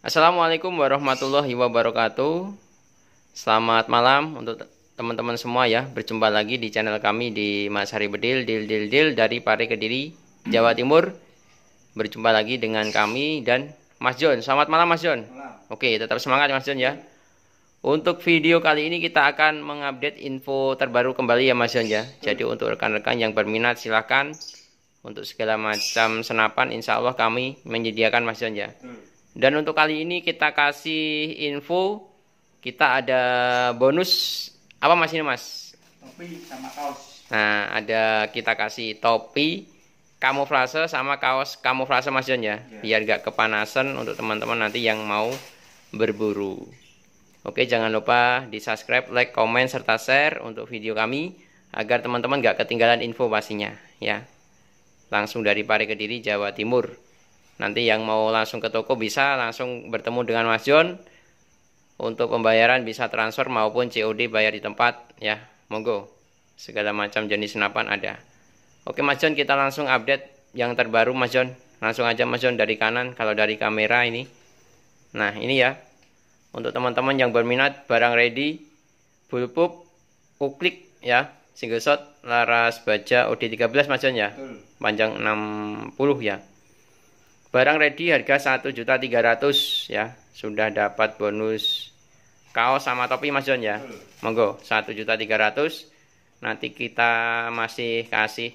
Assalamualaikum warahmatullahi wabarakatuh. Selamat malam untuk teman-teman semua ya. Berjumpa lagi di channel kami di Mas Hari Bedil Dil Dil Dil dari Pare Kediri, Jawa Timur. Berjumpa lagi dengan kami dan Mas John. Selamat malam Mas John. Malam. Oke, tetap semangat Mas John ya. Untuk video kali ini kita akan mengupdate info terbaru kembali ya Mas John ya. Jadi untuk rekan-rekan yang berminat silahkan untuk segala macam senapan insya Allah kami menyediakan Mas John ya. Hmm. Dan untuk kali ini kita kasih info kita ada bonus apa mas ini mas? Topi sama kaos. Nah ada kita kasih topi kamuflase sama kaos kamuflase mas John ya, yeah. biar gak kepanasan untuk teman-teman nanti yang mau berburu. Oke jangan lupa di subscribe, like, komen serta share untuk video kami agar teman-teman gak ketinggalan info pastinya ya. Langsung dari Pare Kediri Jawa Timur. Nanti yang mau langsung ke toko bisa langsung bertemu dengan Mas John. Untuk pembayaran bisa transfer maupun COD bayar di tempat ya. Monggo. Segala macam jenis senapan ada. Oke Mas John kita langsung update yang terbaru Mas John. Langsung aja Mas John dari kanan kalau dari kamera ini. Nah ini ya. Untuk teman-teman yang berminat barang ready bulpup uklik ya single shot laras baja OD13 Mas John ya. Panjang 60 ya. Barang ready harga juta 1.300 ya. Sudah dapat bonus kaos sama topi Mas John ya. Monggo 1.300 nanti kita masih kasih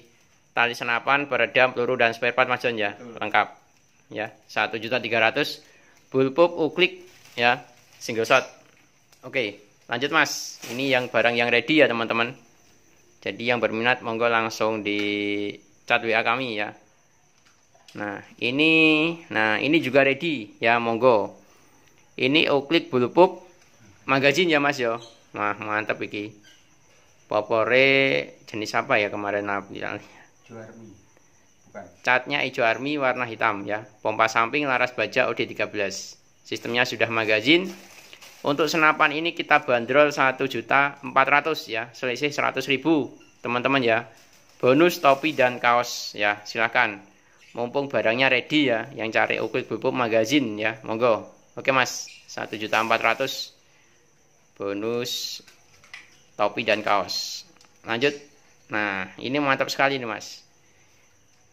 tali senapan, peredam, peluru dan spare part Mas John ya. Lengkap. Ya, 1.300 bullpup uklik ya. Single shot. Oke, lanjut Mas. Ini yang barang yang ready ya teman-teman. Jadi yang berminat monggo langsung di chat WA kami ya. Nah, ini nah ini juga ready ya, monggo. Ini Oklik oh, Bulupuk magazine ya, Mas yo. Ya? Wah, mantap iki. Popore jenis apa ya kemarin Nabi? Bukan. Catnya hijau army warna hitam ya. Pompa samping laras baja OD13. Sistemnya sudah magazine. Untuk senapan ini kita bandrol 1 juta 400 ya, selisih 100 ribu teman-teman ya. Bonus topi dan kaos ya, silahkan mumpung barangnya ready ya yang cari ukit bubuk magazin ya monggo oke mas 1 juta 400 bonus topi dan kaos lanjut nah ini mantap sekali nih mas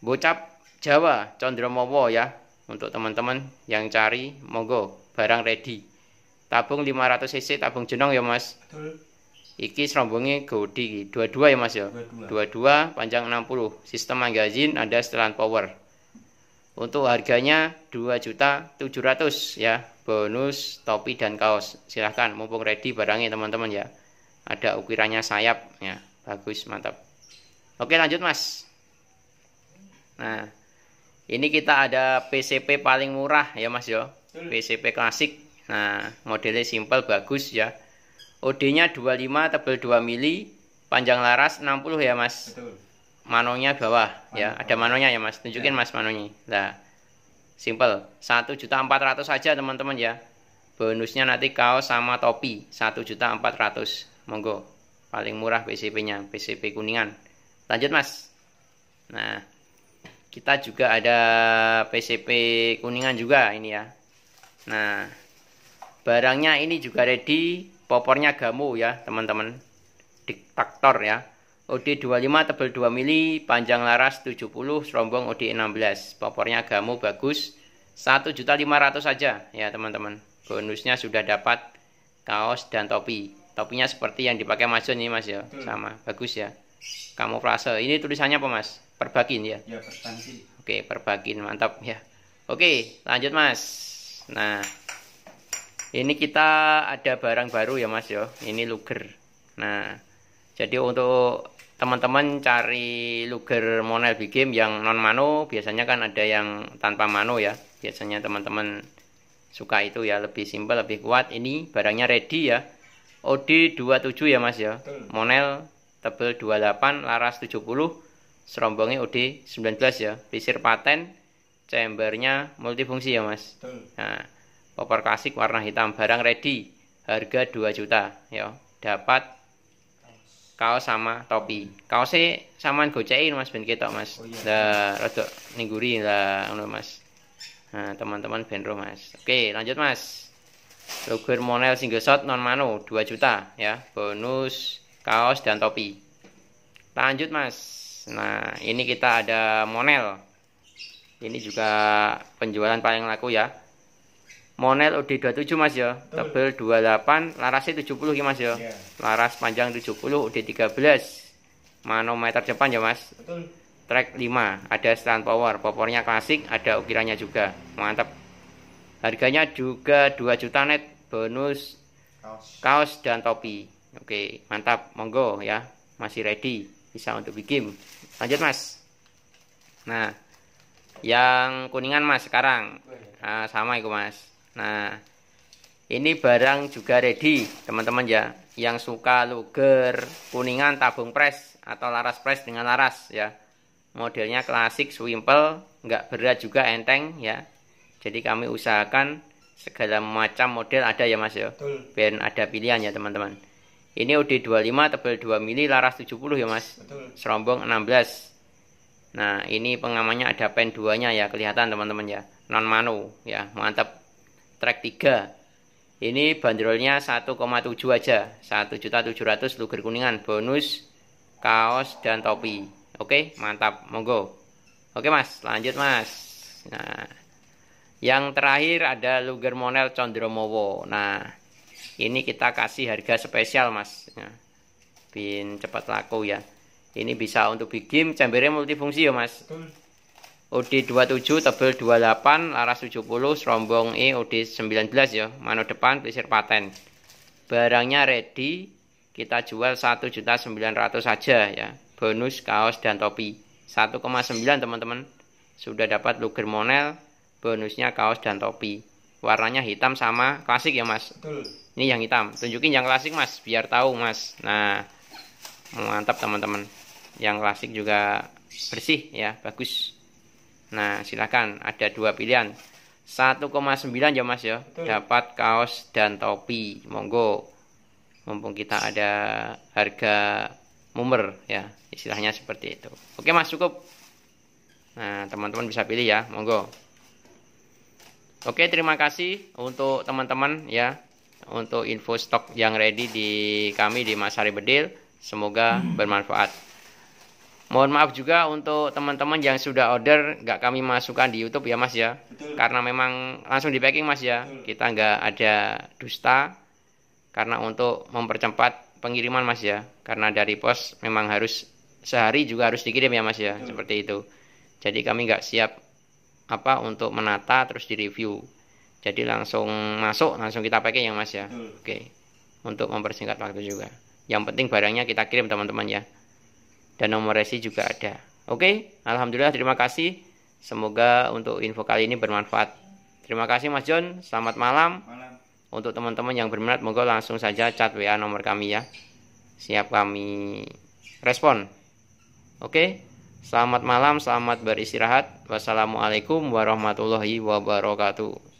bocap Jawa Condromowo ya untuk teman-teman yang cari monggo barang ready tabung 500 cc tabung jenong ya mas Betul. iki serombongnya godi 22 ya mas ya 22, 22 panjang 60 sistem magazin ada setelan power untuk harganya 2.700 ya bonus topi dan kaos silahkan mumpung ready barangnya teman-teman ya ada ukirannya sayap ya bagus mantap oke lanjut mas nah ini kita ada PCP paling murah ya mas yo PCP klasik nah modelnya simple bagus ya OD nya 25 tebel 2 mili panjang laras 60 ya mas Betul manonya bawah Mano. ya ada manonya ya mas tunjukin ya. mas manonya nah simple satu juta empat ratus aja, teman-teman ya bonusnya nanti kaos sama topi satu juta empat ratus monggo paling murah PCP nya PCP kuningan lanjut mas nah kita juga ada PCP kuningan juga ini ya nah barangnya ini juga ready popornya gamu ya teman-teman diktator ya OD25 tebal 2 mili, panjang laras 70, serombong OD16. Popornya gamu bagus, 1.500 saja ya teman-teman. Bonusnya sudah dapat kaos dan topi. Topinya seperti yang dipakai Mas John ini Mas ya, Betul. sama. Bagus ya. Kamuflase. Ini tulisannya apa Mas? Perbakin ya? Ya, perbakin. Oke, perbakin. Mantap ya. Oke, lanjut Mas. Nah, ini kita ada barang baru ya Mas ya. Ini luger. Nah, jadi untuk teman-teman cari luger monel big game yang non mano biasanya kan ada yang tanpa mano ya biasanya teman-teman suka itu ya lebih simpel lebih kuat ini barangnya ready ya OD 27 ya mas ya monel tebel 28 laras 70 serombongnya OD 19 ya pisir paten chambernya multifungsi ya mas nah popor klasik warna hitam barang ready harga 2 juta ya dapat kaos sama topi kaosnya samaan gocein mas ben kita mas oh, iya. rodok ningguri lah mas nah teman-teman benro mas oke lanjut mas logo monel single shot non mano 2 juta ya bonus kaos dan topi lanjut mas nah ini kita ada monel ini juga penjualan paling laku ya Monel UD27 Mas ya. Tebel 28, larasnya 70 ya Mas ya. Iya. Laras panjang 70 UD13. Manometer depan ya Mas. Track 5, ada stand power, popornya klasik, ada ukirannya juga. Mantap. Harganya juga 2 juta net bonus kaos, dan topi. Oke, mantap. Monggo ya. Masih ready bisa untuk bikin. Lanjut Mas. Nah, yang kuningan Mas sekarang. Nah, sama itu Mas. Nah, ini barang juga ready, teman-teman ya. Yang suka luger kuningan tabung press atau laras press dengan laras ya. Modelnya klasik, simple, nggak berat juga enteng ya. Jadi kami usahakan segala macam model ada ya Mas ya. Betul. Biar ada pilihan ya teman-teman. Ini UD25 tebal 2 mili laras 70 ya Mas. Betul. Serombong 16. Nah, ini pengamannya ada pen duanya ya kelihatan teman-teman ya. Non manu ya, mantap track 3 ini bandrolnya 1,7 aja 1.700 luger kuningan bonus kaos dan topi oke mantap monggo oke mas lanjut mas nah yang terakhir ada luger monel condromowo nah ini kita kasih harga spesial mas nah, bin cepat laku ya ini bisa untuk big game chambernya multifungsi ya mas OD 27 tebel 28 laras 70 serombong E OD 19 ya mano depan plesir paten barangnya ready kita jual 1.900 saja ya bonus kaos dan topi 1,9 teman-teman sudah dapat luger monel bonusnya kaos dan topi warnanya hitam sama klasik ya mas Betul. ini yang hitam tunjukin yang klasik mas biar tahu mas nah mantap teman-teman yang klasik juga bersih ya bagus Nah, silakan ada dua pilihan. 1,9 ya Mas ya. Dapat kaos dan topi. Monggo. Mumpung kita ada harga mumer ya, istilahnya seperti itu. Oke Mas, cukup. Nah, teman-teman bisa pilih ya, monggo. Oke, terima kasih untuk teman-teman ya untuk info stok yang ready di kami di Mas Hari Bedil. Semoga hmm. bermanfaat. Mohon maaf juga untuk teman-teman yang sudah order nggak kami masukkan di YouTube ya Mas ya. Betul. Karena memang langsung di packing Mas ya. Betul. Kita nggak ada dusta karena untuk mempercepat pengiriman Mas ya. Karena dari pos memang harus sehari juga harus dikirim ya Mas ya. Betul. Seperti itu. Jadi kami nggak siap apa untuk menata terus di review. Jadi langsung masuk langsung kita packing ya Mas ya. Betul. Oke. Untuk mempersingkat waktu juga. Yang penting barangnya kita kirim teman-teman ya dan nomor resi juga ada. Oke, alhamdulillah terima kasih. Semoga untuk info kali ini bermanfaat. Terima kasih Mas John, selamat malam. malam. Untuk teman-teman yang berminat monggo langsung saja chat WA nomor kami ya. Siap kami respon. Oke. Selamat malam, selamat beristirahat. Wassalamualaikum warahmatullahi wabarakatuh.